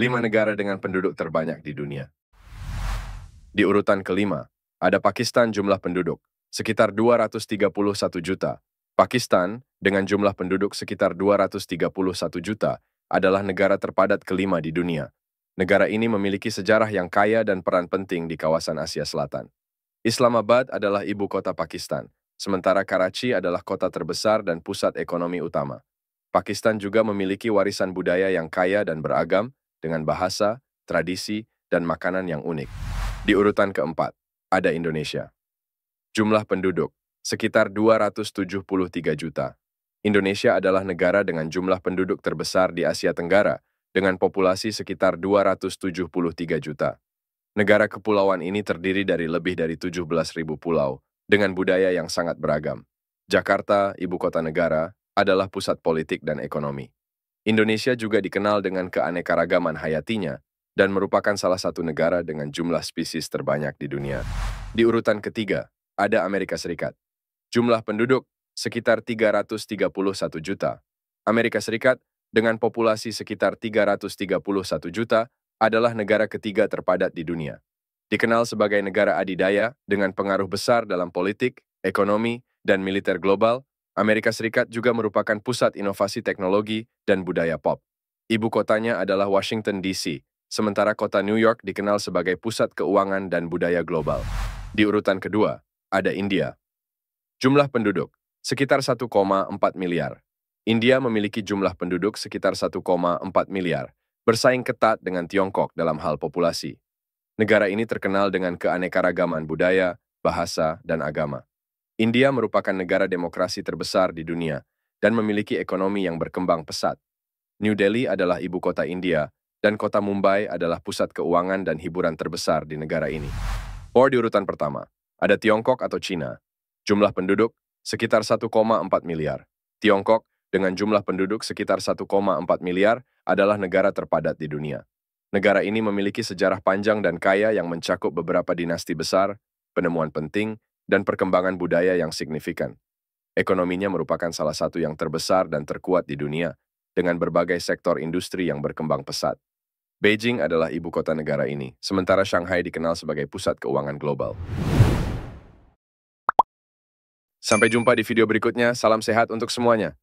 lima negara dengan penduduk terbanyak di dunia. Di urutan kelima, ada Pakistan jumlah penduduk, sekitar 231 juta. Pakistan, dengan jumlah penduduk sekitar 231 juta, adalah negara terpadat kelima di dunia. Negara ini memiliki sejarah yang kaya dan peran penting di kawasan Asia Selatan. Islamabad adalah ibu kota Pakistan, sementara Karachi adalah kota terbesar dan pusat ekonomi utama. Pakistan juga memiliki warisan budaya yang kaya dan beragam, dengan bahasa, tradisi, dan makanan yang unik. Di urutan keempat, ada Indonesia. Jumlah penduduk, sekitar 273 juta. Indonesia adalah negara dengan jumlah penduduk terbesar di Asia Tenggara, dengan populasi sekitar 273 juta. Negara kepulauan ini terdiri dari lebih dari 17.000 pulau, dengan budaya yang sangat beragam. Jakarta, ibu kota negara, adalah pusat politik dan ekonomi. Indonesia juga dikenal dengan keanekaragaman hayatinya dan merupakan salah satu negara dengan jumlah spesies terbanyak di dunia. Di urutan ketiga, ada Amerika Serikat. Jumlah penduduk sekitar 331 juta. Amerika Serikat dengan populasi sekitar 331 juta adalah negara ketiga terpadat di dunia. Dikenal sebagai negara adidaya dengan pengaruh besar dalam politik, ekonomi, dan militer global, Amerika Serikat juga merupakan pusat inovasi teknologi dan budaya pop. Ibu kotanya adalah Washington, D.C., sementara kota New York dikenal sebagai pusat keuangan dan budaya global. Di urutan kedua, ada India. Jumlah penduduk, sekitar 1,4 miliar. India memiliki jumlah penduduk sekitar 1,4 miliar, bersaing ketat dengan Tiongkok dalam hal populasi. Negara ini terkenal dengan keanekaragaman budaya, bahasa, dan agama. India merupakan negara demokrasi terbesar di dunia dan memiliki ekonomi yang berkembang pesat. New Delhi adalah ibu kota India, dan kota Mumbai adalah pusat keuangan dan hiburan terbesar di negara ini. Or di urutan pertama, ada Tiongkok atau Cina. Jumlah penduduk sekitar 1,4 miliar. Tiongkok dengan jumlah penduduk sekitar 1,4 miliar adalah negara terpadat di dunia. Negara ini memiliki sejarah panjang dan kaya yang mencakup beberapa dinasti besar, penemuan penting, dan perkembangan budaya yang signifikan. Ekonominya merupakan salah satu yang terbesar dan terkuat di dunia, dengan berbagai sektor industri yang berkembang pesat. Beijing adalah ibu kota negara ini, sementara Shanghai dikenal sebagai pusat keuangan global. Sampai jumpa di video berikutnya, salam sehat untuk semuanya.